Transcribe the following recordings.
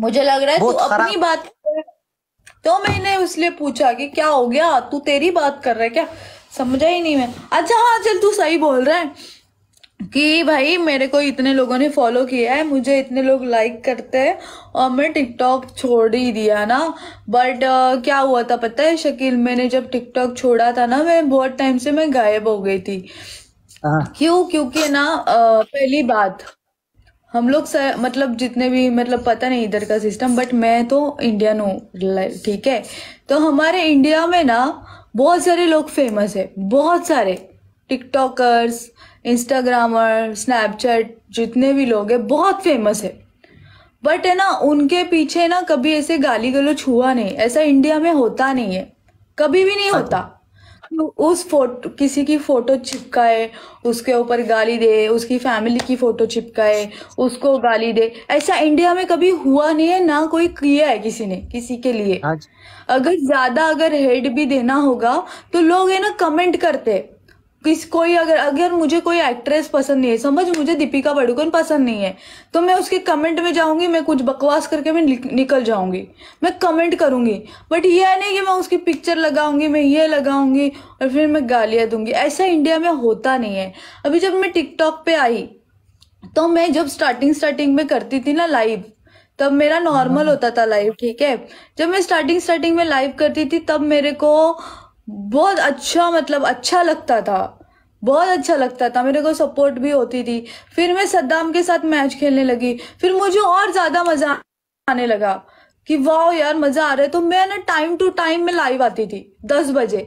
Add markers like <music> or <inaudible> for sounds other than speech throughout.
मुझे लग रहा है तू अपनी बात तो मैंने उसलिए पूछा कि क्या हो गया तू तेरी बात कर रहा है क्या समझा ही नहीं मैं अच्छा हाँ चल तू सही बोल रहा है कि भाई मेरे को इतने लोगों ने फॉलो किया है मुझे इतने लोग लाइक करते हैं और मैं टिकटॉक छोड़ ही दिया ना बट uh, क्या हुआ था पता है शकील मैंने जब टिकटॉक छोड़ा था ना मैं बहुत टाइम से मैं गायब हो गई थी हाँ। क्यों क्योंकि ना पहली बात हम लोग सर मतलब जितने भी मतलब पता नहीं इधर का सिस्टम बट मैं तो इंडियन हूँ ठीक है तो हमारे इंडिया में ना बहुत सारे लोग फेमस है बहुत सारे टिकटॉकर्स इंस्टाग्रामर स्नैपचैट जितने भी लोग हैं बहुत फेमस है बट है ना उनके पीछे ना कभी ऐसे गाली गलोच हुआ नहीं ऐसा इंडिया में होता नहीं है कभी भी नहीं हाँ। होता तो उस फोटो किसी की फोटो चिपकाए उसके ऊपर गाली दे उसकी फैमिली की फोटो चिपकाए उसको गाली दे ऐसा इंडिया में कभी हुआ नहीं है ना कोई किया है किसी ने किसी के लिए हाँ अगर ज्यादा अगर हेड भी देना होगा तो लोग है ना कमेंट करते किस कोई अगर अगर मुझे कोई एक्ट्रेस पसंद नहीं है समझ मुझे दीपिका पाडुकोन पसंद नहीं है तो मैं उसके कमेंट में जाऊंगी मैं कुछ बकवास करके मैं निकल जाऊंगी मैं कमेंट करूंगी बट ये नहीं कि मैं उसकी पिक्चर लगाऊंगी मैं ये लगाऊंगी और फिर मैं गालियां दूंगी ऐसा इंडिया में होता नहीं है अभी जब मैं टिकटॉक पे आई तो मैं जब स्टार्टिंग स्टार्टिंग में करती थी ना लाइव तब मेरा नॉर्मल हम्म। होता था लाइव ठीक है जब मैं स्टार्टिंग स्टार्टिंग में लाइव करती थी तब मेरे को बहुत अच्छा मतलब अच्छा लगता था बहुत अच्छा लगता था मेरे को सपोर्ट भी होती थी फिर मैं सद्दाम के साथ मैच खेलने लगी फिर मुझे और ज़्यादा मज़ा आने लगा कि वाह यार मज़ा आ रहा है तो मैं ना टाइम टू टाइम में लाइव आती थी दस बजे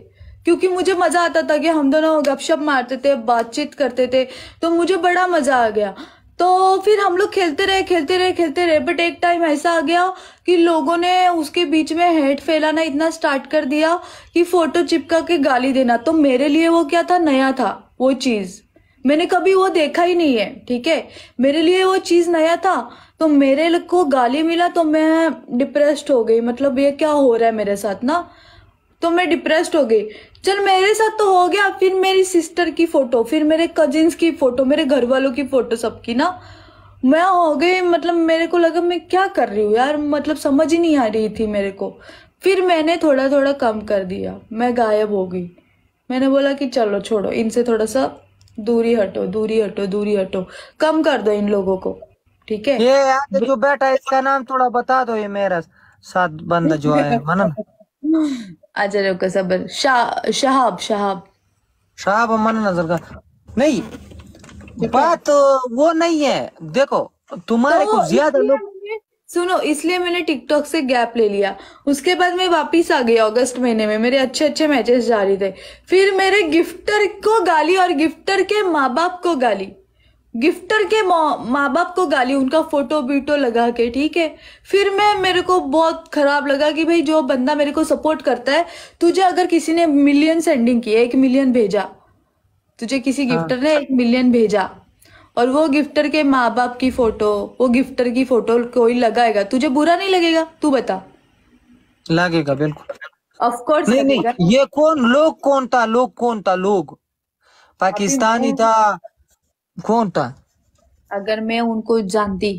क्योंकि मुझे मज़ा आता था कि हम दोनों गपशप मारते थे बातचीत करते थे तो मुझे बड़ा मज़ा आ गया तो फिर हम लोग खेलते रहे खेलते रहे खेलते रहे बट एक टाइम ऐसा आ गया कि लोगों ने उसके बीच में हेड फैलाना इतना स्टार्ट कर दिया कि फोटो चिपका के गाली देना तो मेरे लिए वो क्या था नया था वो चीज़ मैंने कभी वो देखा ही नहीं है ठीक है मेरे लिए वो चीज़ नया था तो मेरे को गाली मिला तो मैं डिप्रेस्ड हो गई मतलब ये क्या हो रहा है मेरे साथ ना तो मैं डिप्रेस्ड हो गई चल मेरे साथ तो हो गया फिर मेरी सिस्टर की फोटो फिर मेरे कजिन की फोटो मेरे घर वालों की फोटो सबकी ना मैं हो गई मतलब मेरे को लगा मैं क्या कर रही हूँ यार मतलब समझ ही नहीं आ रही थी मेरे को फिर मैंने थोड़ा थोड़ा कम कर दिया मैं गायब हो गई मैंने बोला कि चलो छोड़ो इनसे थोड़ा सा दूरी हटो दूरी हटो दूरी हटो कम कर दो इन लोगों को ठीक है ये यार जो बैठा इसका नाम थोड़ा बता दो ये मेरा साथ बंदा जो है <laughs> अच्छा रुको सबर शा, शहाब शहाब शहाब नजर का नहीं बात वो नहीं है देखो तुम्हारे तो कुछ ज्यादा लोग सुनो इसलिए मैंने टिकटॉक से गैप ले लिया उसके बाद मैं वापस आ गई अगस्त महीने में मेरे अच्छे अच्छे मैचेस जारी थे फिर मेरे गिफ्टर को गाली और गिफ्टर के माँ बाप को गाली गिफ्टर के माँ बाप को गाली उनका फोटो बीटो लगा के ठीक है फिर मैं मेरे को बहुत खराब लगा कि भाई जो बंदा मेरे को सपोर्ट करता है तुझे अगर किसी ने मिलियन सेंडिंग की एक मिलियन भेजा तुझे किसी गिफ्टर हाँ। ने एक मिलियन भेजा और वो गिफ्टर के माँ बाप की फोटो वो गिफ्टर की फोटो कोई लगाएगा तुझे बुरा नहीं लगेगा तू बता लगेगा बिल्कुल ऑफकोर्स नहीं, नहीं ये कौन लोग कौन था लोग कौन था लोग पाकिस्तानी था कौन था अगर मैं उनको जानती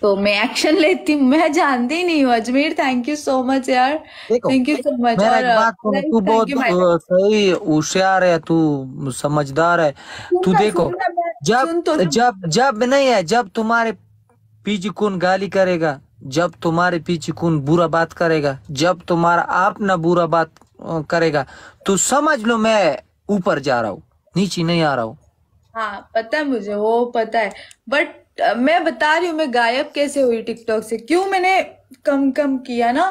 तो मैं एक्शन लेती मैं जानती नहीं हूँ Ajmer thank you so much यार थैंक यू सो मच और तू बहुत सही होशियार है तू समझदार है तू देखो जब तो जब जब नहीं है जब तुम्हारे पीछे कौन गाली करेगा जब तुम्हारे पीछे कौन बुरा बात करेगा जब तुम्हारा आप ना बुरा बात करेगा तो समझ लो मैं ऊपर जा रहा हूँ नीचे नहीं आ रहा हूँ हाँ पता है मुझे वो पता है बट मैं बता रही हूँ मैं गायब कैसे हुई टिकटॉक से क्यों मैंने कम कम किया ना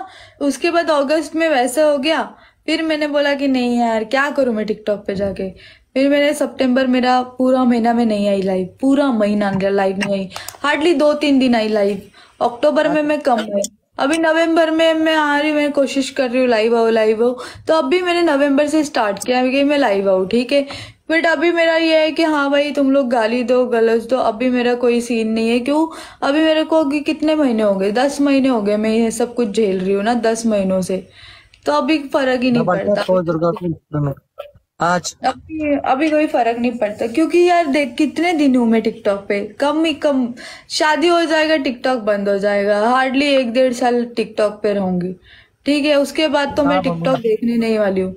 उसके बाद अगस्त में वैसा हो गया फिर मैंने बोला कि नहीं यार क्या करूँ मैं टिकटॉक पे जाके फिर मैंने सितंबर मेरा पूरा महीना में नहीं आई लाइव पूरा महीना लाइव नहीं आई हार्डली दो तीन दिन आई लाइव अक्टूबर में हाँ। मैं कम आई अभी नवंबर में मैं आ रही हूँ मैं कोशिश कर रही हूँ लाइव आओ लाइव आओ तो अभी मैंने नवंबर से स्टार्ट किया कि मैं लाइव आऊँ ठीक है बट अभी मेरा ये है कि हाँ भाई तुम लोग गाली दो गलत दो अभी मेरा कोई सीन नहीं है क्यों अभी मेरे को कितने महीने हो गए दस महीने हो गए मैं ये सब कुछ झेल रही हूँ ना दस महीनों से तो अभी फर्क ही नहीं पड़ता आज अभी अभी कोई फर्क नहीं पड़ता क्योंकि यार देख कितने दिन हूँ मैं टिकटॉक पे कम ही कम शादी हो जाएगा टिकटॉक बंद हो जाएगा हार्डली एक डेढ़ साल टिकटॉक पे रहूंगी ठीक है उसके बाद तो मैं हाँ, टिकटॉक देखने नहीं वाली हूँ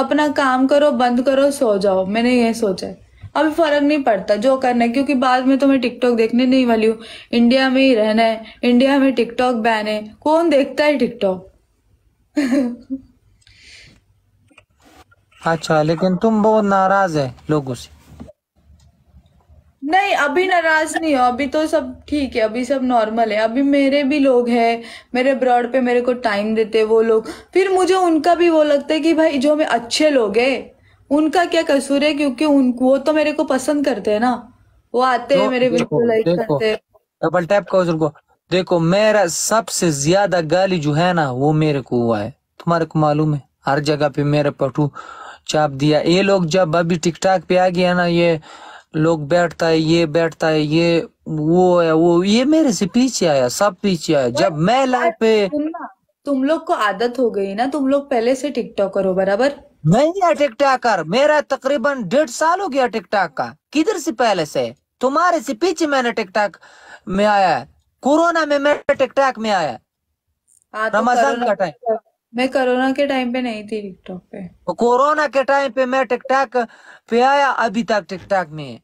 अपना काम करो बंद करो सो जाओ मैंने ये सोचा है अभी फर्क नहीं पड़ता जो करना है क्योंकि बाद में तो मैं टिकटॉक देखने नहीं वाली हूँ इंडिया में ही रहना है इंडिया में टिकटॉक बैन है कौन देखता है टिकटॉक <laughs> अच्छा लेकिन तुम बहुत नाराज है लोगों से नहीं अभी नाराज नहीं हो अभी तो सब ठीक है अभी सब नॉर्मल है अभी मेरे भी लोग हैं मेरे ब्रॉड पे मेरे को टाइम देते वो लोग फिर मुझे उनका भी वो लगता है कि भाई जो हमें अच्छे लोग हैं उनका क्या कसूर है क्योंकि उन वो तो मेरे को पसंद करते हैं ना वो आते हैं तो मेरे बिल्कुल लाइक करते हैं डबल टैप कहो उसको देखो मेरा सबसे ज्यादा गाली जो है ना वो मेरे को हुआ है तुम्हारे को मालूम है हर जगह पे मेरे पटू चाप दिया ये लोग जब अभी टिकटॉक पे आ गया ना ये लोग बैठता है ये बैठता है ये वो है वो ये मेरे से पीछे आया सब पीछे आया जब मैं लाइव पे तुम लोग को आदत हो गई ना तुम लोग पहले से टिकटॉक हो बराबर मैं या टिकटॉकर मेरा तकरीबन डेढ़ साल हो गया टिकटॉक का किधर से पहले से तुम्हारे से पीछे मैंने टिकटॉक में आया कोरोना में मैं टिकटॉक में आया हाँ, तो रमजान का टाइम मैं कोरोना के टाइम पे नहीं थी टिकटॉक पे कोरोना के टाइम पे मैं टिकटॉक पे आया अभी तक टिकटॉक में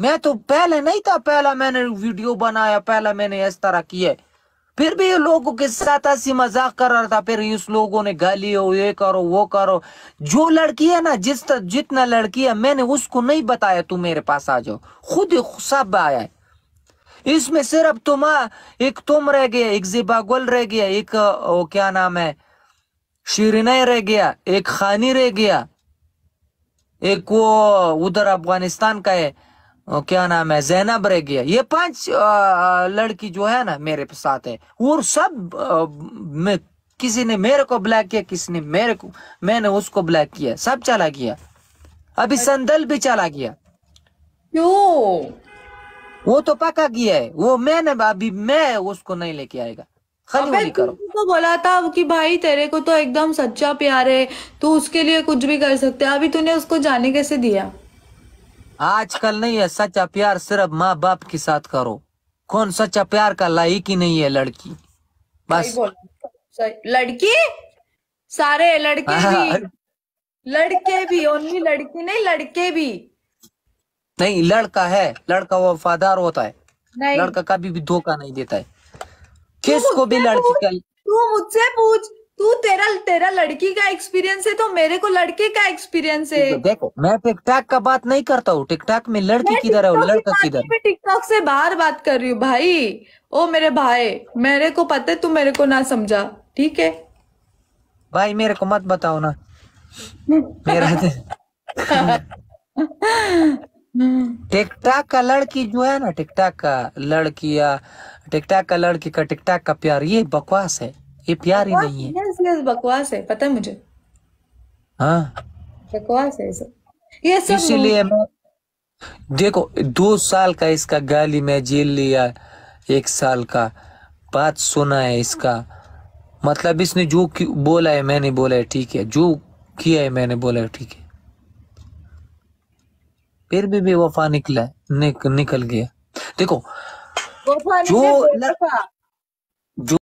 मैं तो पहले नहीं था पहला मैंने वीडियो बनाया पहला मैंने इस तरह किया फिर भी ये लोगों के साथ ऐसी मजाक कर रहा था फिर इस लोगों ने गाली हो ये करो वो करो जो लड़की है ना जिस जितना लड़की है मैंने उसको नहीं बताया तू मेरे पास आ जाओ खुद सब आया है इसमें सिर्फ तुम एक तुम रह गया एक जिबा गुल रह गया एक ओ, क्या नाम है शिरनय रह गया एक खानी रह गया एक वो उधर अफगानिस्तान का है क्या नाम है जैनब रह गया ये पांच लड़की जो है ना मेरे साथ है और सब में किसी ने मेरे को ब्लैक किया किसी ने मेरे को मैंने उसको ब्लैक किया सब चला गया अभी अच्छा। संदल भी चला गया क्यों वो तो पका किया है वो मैंने अभी मैं उसको नहीं लेके आएगा खाली करो तो बोला था कि भाई तेरे को तो एकदम सच्चा प्यार है तू उसके लिए कुछ भी कर सकते अभी तूने उसको जाने कैसे दिया आजकल नहीं है सच्चा प्यार सिर्फ माँ बाप के साथ करो कौन सच्चा प्यार का लायक ही नहीं है लड़की बस लड़की सारे लड़के हाँ। भी लड़के भी ओनली लड़की नहीं लड़के भी नहीं लड़का है लड़का वफादार होता है नहीं। लड़का कभी भी धोखा नहीं देता है किसको भी लड़की का तू मुझसे पूछ तू तेरा तेरा लड़की का एक्सपीरियंस है तो मेरे को लड़के का एक्सपीरियंस है देखो मैं टिकटॉक का बात नहीं करता हूँ टिकटॉक में लड़की किधर है लड़का किधर मैं टिकटॉक से बाहर बात कर रही हूँ भाई ओ मेरे भाई मेरे को पता है तू मेरे को ना समझा ठीक है भाई मेरे को मत बताओ ना <laughs> मेरा <laughs> <laughs> हम्म। टिकटाक का लड़की जो है ना टिकटाक का लड़की या टिकटाक का लड़की का टिकटाक का प्यार ये बकवास है ये प्यार ही नहीं है बकवास है पता है मुझे हाँ बकवास है इसीलिए मैं देखो दो साल का इसका गाली में जेल लिया एक साल का बात सुना है इसका मतलब इसने जो बोला है मैंने बोला है ठीक है जो किया है मैंने बोला है ठीक है फिर भी बेवफा निकला निक, निकल गया देखो जो